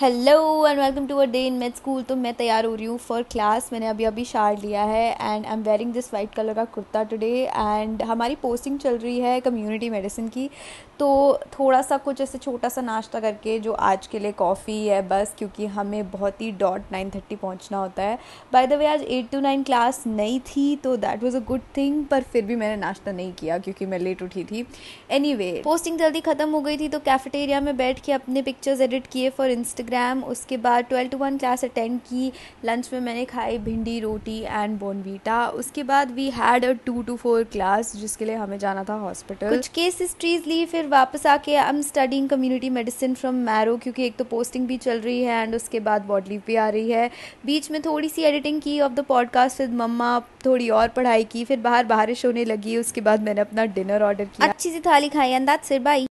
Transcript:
hello and welcome to our day in med school तो मैं तैयार हो रही हूँ फॉर क्लास मैंने अभी अभी शार लिया है and I am wearing this white colour का कुर्ता टुडे एंड हमारी पोस्टिंग चल रही है कम्युनिटी मेडिसिन की तो थोड़ा सा कुछ ऐसे छोटा सा नाश्ता करके जो आज के लिए कॉफ़ी है बस क्योंकि हमें बहुत ही डॉट नाइन थर्टी पहुँचना होता है बाय द वे आज एट टू नाइन क्लास नहीं थी तो that was a good thing पर फिर भी मैंने नाश्ता नहीं किया क्योंकि मैं लेट उठी थी एनी anyway, पोस्टिंग जल्दी ख़त्म हो गई थी तो कैफेटेरिया में बैठ के अपने पिक्चर्स एडिट किए फॉर इंस्टा इंस्टाग्राम उसके बाद twelve to one class attend की लंच में मैंने खाई भिंडी रोटी एंड बोनवीटा उसके बाद we had a two to four class जिसके लिए हमें जाना था हॉस्पिटल कुछ केस हिस्ट्रीज ली फिर वापस आके I am studying community medicine from Marrow क्योंकि एक तो पोस्टिंग भी चल रही है एंड उसके बाद बॉडली भी आ रही है बीच में थोड़ी सी एडिटिंग की ऑफ द पॉडकास्ट विद मम्मा थोड़ी और पढ़ाई की फिर बाहर बारिश होने लगी उसके बाद मैंने अपना डिनर ऑर्डर किया अच्छी सी थाली खाई अंदाज सिर इट